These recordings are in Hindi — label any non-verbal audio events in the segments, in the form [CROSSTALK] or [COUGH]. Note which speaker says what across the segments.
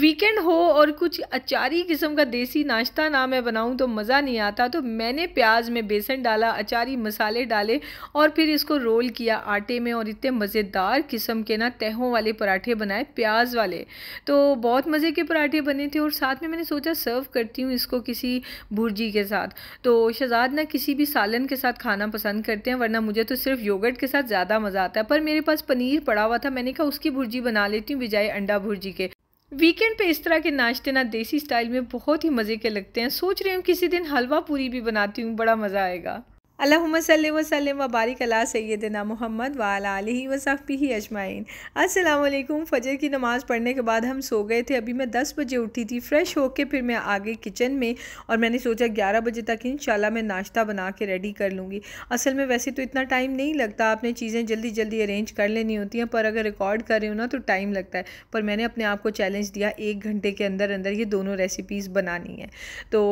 Speaker 1: वीकेंड हो और कुछ अचारी किस्म का देसी नाश्ता ना मैं बनाऊँ तो मज़ा नहीं आता तो मैंने प्याज में बेसन डाला अचारी मसाले डाले और फिर इसको रोल किया आटे में और इतने मज़ेदार किस्म के ना तहों वाले पराठे बनाए प्याज वाले तो बहुत मज़े के पराठे बने थे और साथ में मैंने सोचा सर्व करती हूँ इसको किसी भुर्जी के साथ तो शहजाद ना किसी भी सालन के साथ खाना पसंद करते हैं वरना मुझे तो सिर्फ योगट के साथ ज़्यादा मज़ा आता है पर मेरे पास पनीर पड़ा हुआ था मैंने कहा उसकी भुर्जी बना लेती हूँ बजाय अंडा भुर्जी के वीकेंड पे इस तरह के नाश्ते ना देसी स्टाइल में बहुत ही मज़े के लगते हैं सोच रही हूँ किसी दिन हलवा पूरी भी बनाती हूँ बड़ा मज़ा आएगा अल्लाम वसलम वबारिक अला सैदना मोहम्मद वाली वसाफ़ी ही अजमाइन असलकुम फ़जर की नमाज़ पढ़ने के बाद हम सो गए थे अभी मैं दस बजे उठी थी फ़्रेश होकर फिर मैं आ गई किचन में और मैंने सोचा ग्यारह बजे तक इन मैं नाश्ता बना के रेडी कर लूँगी असल में वैसे तो इतना टाइम नहीं लगता आपने चीज़ें जल्दी जल्दी अरेंज कर लेनी होती हैं पर अगर रिकॉर्ड कर रही हूँ ना तो टाइम लगता है पर मैंने अपने आप को चैलेंज दिया एक घंटे के अंदर अंदर ये दोनों रेसिपीज़ बनानी है तो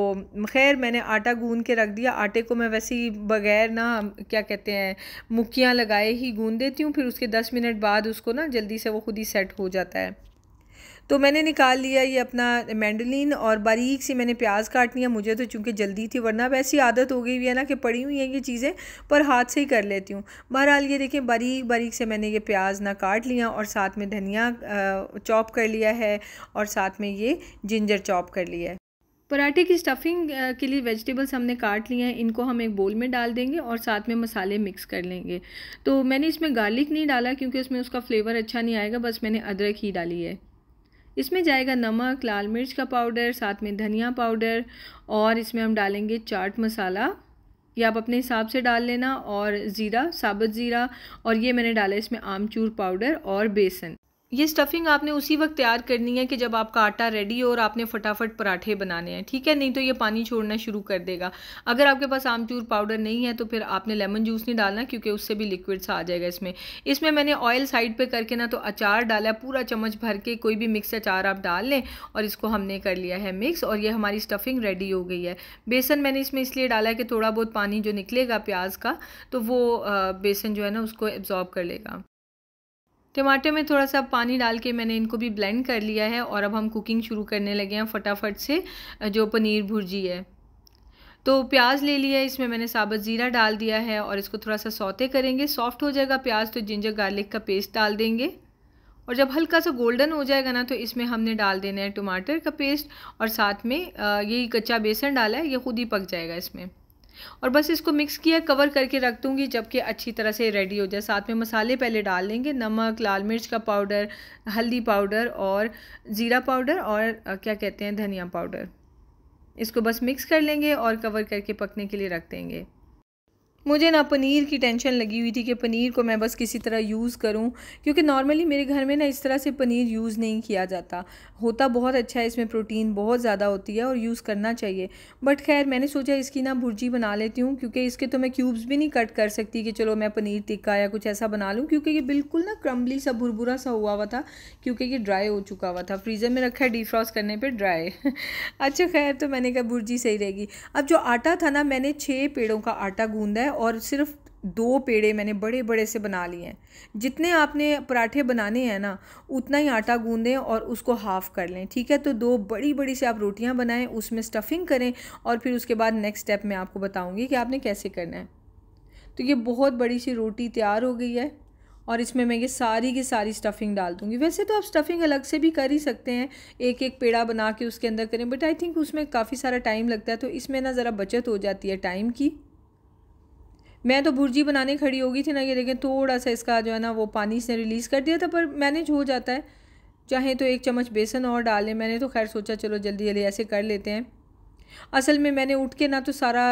Speaker 1: खैर मैंने आटा गूँध के रख दिया आटे को मैं वैसे ही बगैर ना क्या कहते हैं मुखियाँ लगाए ही गूँध देती हूँ फिर उसके दस मिनट बाद उसको ना जल्दी से वो खुद ही सेट हो जाता है तो मैंने निकाल लिया ये अपना मैंडलिन और बारीक सी मैंने प्याज काट लिया मुझे तो चूंकि जल्दी थी वरना वैसी आदत हो गई हुई है ना कि पड़ी हुई हैं ये चीज़ें पर हाथ से ही कर लेती हूँ बहरहाल ये देखें बारीक बारीक से मैंने ये प्याज ना काट लिया और साथ में धनिया चॉप कर लिया है और साथ में ये जिंजर चॉप कर लिया है पराठे की स्टफिंग के लिए वेजिटेबल्स हमने काट लिए हैं इनको हम एक बोल में डाल देंगे और साथ में मसाले मिक्स कर लेंगे तो मैंने इसमें गार्लिक नहीं डाला क्योंकि उसमें उसका फ्लेवर अच्छा नहीं आएगा बस मैंने अदरक ही डाली है इसमें जाएगा नमक लाल मिर्च का पाउडर साथ में धनिया पाउडर और इसमें हम डालेंगे चाट मसाला ये आप अपने हिसाब से डाल लेना और ज़ीरा साबुत ज़ीरा और ये मैंने डाला इसमें आमचूर पाउडर और बेसन ये स्टफिंग आपने उसी वक्त तैयार करनी है कि जब आपका आटा रेडी हो और आपने फटाफट पराठे बनाने हैं ठीक है नहीं तो ये पानी छोड़ना शुरू कर देगा अगर आपके पास आमचूर पाउडर नहीं है तो फिर आपने लेमन जूस नहीं डालना क्योंकि उससे भी लिक्विड्स आ जाएगा इसमें इसमें मैंने ऑयल साइड पर करके ना तो अचार डाला पूरा चम्मच भर के कोई भी मिक्स अचार आप डाल लें और इसको हमने कर लिया है मिक्स और ये हमारी स्टफिंग रेडी हो गई है बेसन मैंने इसमें इसलिए डाला है कि थोड़ा बहुत पानी जो निकलेगा प्याज का तो वो बेसन जो है ना उसको एब्ज़ॉर्ब कर लेगा टमाटर में थोड़ा सा पानी डाल के मैंने इनको भी ब्लेंड कर लिया है और अब हम कुकिंग शुरू करने लगे हैं फटाफट से जो पनीर भुर्जी है तो प्याज ले लिया है इसमें मैंने साबुत ज़ीरा डाल दिया है और इसको थोड़ा सा सौते करेंगे सॉफ्ट हो जाएगा प्याज तो जिंजर गार्लिक का पेस्ट डाल देंगे और जब हल्का सा गोल्डन हो जाएगा ना तो इसमें हमने डाल देना है टमाटर का पेस्ट और साथ में यही कच्चा बेसन डाला है ये खुद ही पक जाएगा इसमें और बस इसको मिक्स किया कवर करके रख दूँगी जबकि अच्छी तरह से रेडी हो जाए साथ में मसाले पहले डाल लेंगे नमक लाल मिर्च का पाउडर हल्दी पाउडर और ज़ीरा पाउडर और क्या कहते हैं धनिया पाउडर इसको बस मिक्स कर लेंगे और कवर करके पकने के लिए रख देंगे मुझे ना पनीर की टेंशन लगी हुई थी कि पनीर को मैं बस किसी तरह यूज़ करूं क्योंकि नॉर्मली मेरे घर में ना इस तरह से पनीर यूज़ नहीं किया जाता होता बहुत अच्छा है इसमें प्रोटीन बहुत ज़्यादा होती है और यूज़ करना चाहिए बट खैर मैंने सोचा इसकी ना भुर्जी बना लेती हूँ क्योंकि इसके तो मैं क्यूब्स भी नहीं कट कर सकती कि चलो मैं पनीर टिक्का या कुछ ऐसा बना लूँ क्योंकि ये बिल्कुल ना क्रम्बली सा भुरभुरा सा हुआ हुआ था क्योंकि ये ड्राई हो चुका हुआ था फ्रीज़र में रखा है डीफ्रॉस्ट करने पर ड्राई [LAUGHS] अच्छा खैर तो मैंने कहा भुर्जी सही रहेगी अब जो आटा था ना मैंने छः पेड़ों का आटा गूँधा है और सिर्फ दो पेड़े मैंने बड़े बड़े से बना लिए हैं जितने आपने पराठे बनाने हैं ना उतना ही आटा गूंदें और उसको हाफ़ कर लें ठीक है तो दो बड़ी बड़ी से आप रोटियां बनाएं उसमें स्टफिंग करें और फिर उसके बाद नेक्स्ट स्टेप मैं आपको बताऊंगी कि आपने कैसे करना है तो ये बहुत बड़ी सी रोटी तैयार हो गई है और इसमें मैं ये सारी की सारी स्टफिंग डाल दूँगी वैसे तो आप स्टफिंग अलग से भी कर ही सकते हैं एक एक पेड़ा बना के उसके अंदर करें बट आई थिंक उसमें काफ़ी सारा टाइम लगता है तो इसमें ना ज़रा बचत हो जाती है टाइम की मैं तो भुर्जी बनाने खड़ी होगी थी ना ये देखें थोड़ा सा इसका जो है ना वो पानी से रिलीज़ कर दिया था पर मैनेज हो जाता है चाहे तो एक चम्मच बेसन और डालें मैंने तो खैर सोचा चलो जल्दी जल्दी ऐसे कर लेते हैं असल में मैंने उठ के ना तो सारा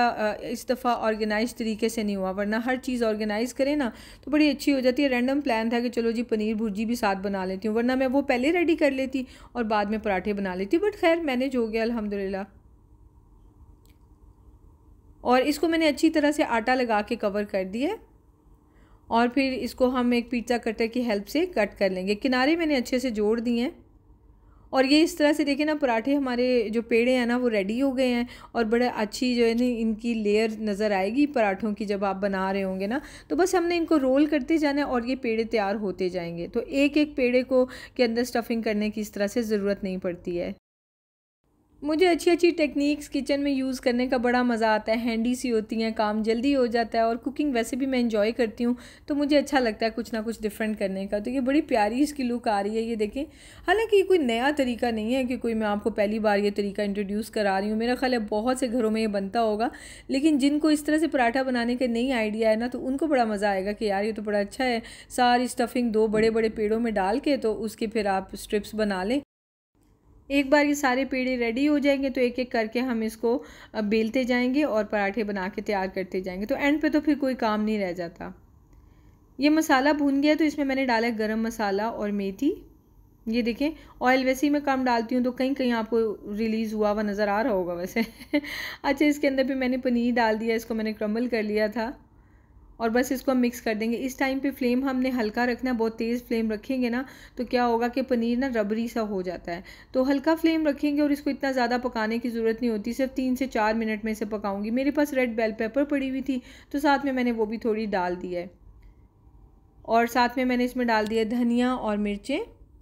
Speaker 1: इस दफ़ा ऑर्गेनाइज तरीके से नहीं हुआ वरना हर चीज़ ऑर्गेनाइज़ करें ना तो बड़ी अच्छी हो जाती है रैंडम प्लान था कि चलो जी पनीर भुर्जी भी साथ बना लेती हूँ वरना मैं वो पहले रेडी कर लेती और बाद में पराठे बना लेती बट खैर मैनेज हो गया अलहमदिल्ला और इसको मैंने अच्छी तरह से आटा लगा के कवर कर दिया और फिर इसको हम एक पिज्ज़ा कटर की हेल्प से कट कर लेंगे किनारे मैंने अच्छे से जोड़ दिए हैं और ये इस तरह से देखें ना पराठे हमारे जो पेड़े हैं ना वो रेडी हो गए हैं और बड़े अच्छी जो है ना इनकी लेयर नज़र आएगी पराठों की जब आप बना रहे होंगे ना तो बस हमने इनको रोल करते जाना है और ये पेड़े तैयार होते जाएंगे तो एक एक पेड़े को के अंदर स्टफिंग करने की इस तरह से ज़रूरत नहीं पड़ती है मुझे अच्छी अच्छी टेक्निक्स किचन में यूज़ करने का बड़ा मज़ा आता है हैंडी सी होती हैं काम जल्दी हो जाता है और कुकिंग वैसे भी मैं इंजॉय करती हूँ तो मुझे अच्छा लगता है कुछ ना कुछ डिफरेंट करने का तो ये बड़ी प्यारी इसकी लुक आ रही है ये देखें हालांकि ये कोई नया तरीका नहीं है कि कोई मैं आपको पहली बार ये तरीका इंट्रोड्यूस करा रही हूँ मेरा ख्याल है बहुत से घरों में ये बनता होगा लेकिन जिनको इस तरह से पराठा बनाने का नई आइडिया है ना तो उनको बड़ा मज़ा आएगा कि यार ये तो बड़ा अच्छा है सारी स्टफिंग दो बड़े बड़े पेड़ों में डाल के तो उसके फिर आप स्ट्रिप्स बना लें एक बार ये सारे पेड़े रेडी हो जाएंगे तो एक एक करके हम इसको बेलते जाएंगे और पराठे बना के तैयार करते जाएंगे तो एंड पे तो फिर कोई काम नहीं रह जाता ये मसाला भून गया तो इसमें मैंने डाला गरम मसाला और मेथी ये देखें ऑयल वैसे ही मैं कम डालती हूँ तो कहीं कहीं आपको रिलीज़ हुआ हुआ नज़र आ रहा होगा वैसे [LAUGHS] अच्छा इसके अंदर भी मैंने पनीर डाल दिया इसको मैंने क्रम्बल कर लिया था और बस इसको हम मिक्स कर देंगे इस टाइम पे फ्लेम हमने हल्का रखना है बहुत तेज़ फ्लेम रखेंगे ना तो क्या होगा कि पनीर ना रबरी सा हो जाता है तो हल्का फ्लेम रखेंगे और इसको इतना ज़्यादा पकाने की ज़रूरत नहीं होती सिर्फ तीन से चार मिनट में इसे पकाऊंगी मेरे पास रेड बेल पेपर पड़ी हुई थी तो साथ में मैंने वो भी थोड़ी डाल दी है और साथ में मैंने इसमें डाल दिया धनिया और मिर्चें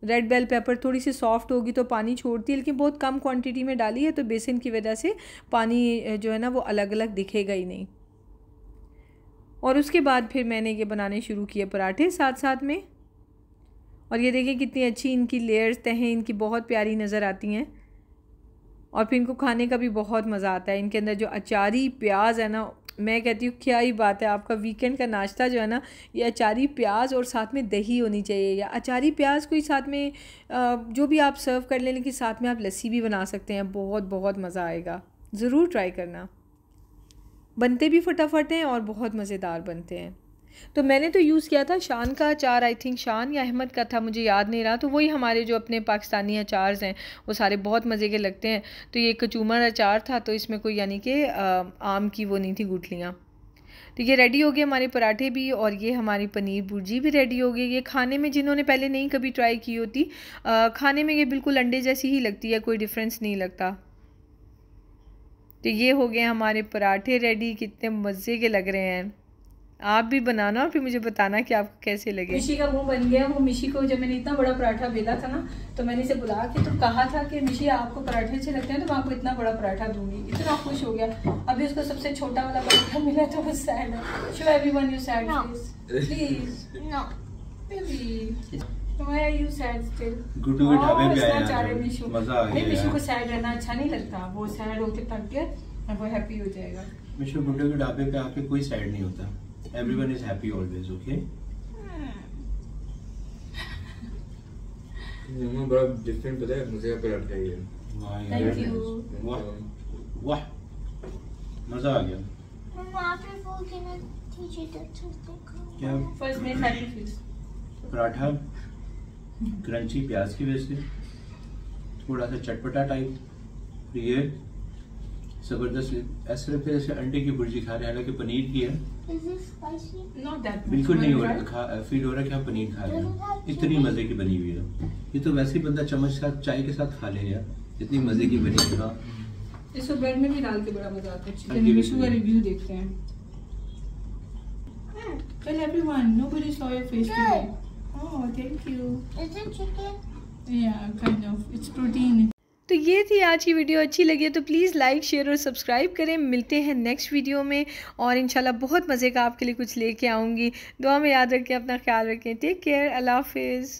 Speaker 1: रेड बेल पेपर थोड़ी सी सॉफ्ट होगी तो पानी छोड़ती है लेकिन बहुत कम क्वांटिटी में डाली है तो बेसन की वजह से पानी जो है ना वो अलग अलग दिखेगा ही नहीं और उसके बाद फिर मैंने ये बनाने शुरू किए पराठे साथ साथ में और ये देखिए कितनी अच्छी इनकी लेयर्स तहें इनकी बहुत प्यारी नज़र आती हैं और फिर इनको खाने का भी बहुत मज़ा आता है इनके अंदर जो अचारी प्याज है ना मैं कहती हूँ क्या ही बात है आपका वीकेंड का नाश्ता जो है ना ये अचारी प्याज और साथ में दही होनी चाहिए या अचारी प्याज कोई साथ में जो भी आप सर्व कर लें लेकिन साथ में आप लस्सी भी बना सकते हैं बहुत बहुत मज़ा आएगा ज़रूर ट्राई करना बनते भी फटाफट हैं और बहुत मज़ेदार बनते हैं तो मैंने तो यूज़ किया था शान का अचार आई थिंक शान या अहमद का था मुझे याद नहीं रहा तो वही हमारे जो अपने पाकिस्तानी अचार हैं वो सारे बहुत मज़े के लगते हैं तो ये कचूमर अचार था तो इसमें कोई यानी कि आम की वो नहीं थी गुठलियाँ तो ये रेडी हो गए हमारे पराठे भी और ये हमारी पनीर भुर्जी भी रेडी हो गई ये खाने में जिन्होंने पहले नहीं कभी ट्राई की होती आ, खाने में ये बिल्कुल अंडे जैसी ही लगती है कोई डिफरेंस नहीं लगता तो ये हो गए हमारे पराठे रेडी कितने मज़े के लग रहे हैं आप भी बनाना और फिर मुझे बताना कि आपको कैसे लगे मिशी का मुंह बन गया वो मिशी को जब मैंने इतना बड़ा पराठा बेला था ना तो मैंने इसे बुला के तो कहा था कि मिशी आपको पराठे अच्छे लगते हैं तो मैं आपको इतना बड़ा पराठा दूंगी इतना खुश हो गया अभी उसको सबसे छोटा वाला पराठा [LAUGHS] मिला तो वो सैड है so everyone you sad please why are you sad still? Guddu के ढाबे पे आए हैं मिशु मजा आ गया नहीं मिशु को सैड रहना अच्छा नहीं लगता वो सैड होके थक गया और वो हैप्पी हो जाएगा मिशु गुड्डू के ढाबे पे आके कोई सैड नहीं होता everyone is happy always okay मम्मा बड़ा डिफरेंट पता है मुझे आपका लगता है ये थैंक यू वाह hmm. वाह मजा आ गया मम्मा आप ये बोल के ना टीचर दैट्स क्या फर्स्ट में सैक्रिफाइस पराठा क्रंची प्याज की वजह से थोड़ा सा चटपटा टाइप ये ज़बरदस्त ऐसे लगता है जैसे अंडे की भुर्जी खा रहे हैं हालांकि पनीर की है बिल्कुल नहीं हो रहा फील हो रहा कि हम पनीर खा रहे हैं इतनी मज़े की बनी हुई है ये तो वैसे ही बंदा चम्मच साथ चाय के साथ खा ले यार इतनी हम्म। मज़े की बनी हुई है हाँ। इसको ब्रेड में भी डाल के बड़ा मज़ा आता है चिकन हाँ, का रिव्यू देखते हैं Tell हाँ। everyone, nobody saw your face today. Oh, तो ये थी आज की वीडियो अच्छी लगी है तो प्लीज़ लाइक शेयर और सब्सक्राइब करें मिलते हैं नेक्स्ट वीडियो में और इंशाल्लाह बहुत मज़े का आपके लिए कुछ लेके आऊँगी दुआ में याद रखें अपना ख्याल रखें टेक केयर अल्लाह हाफिज़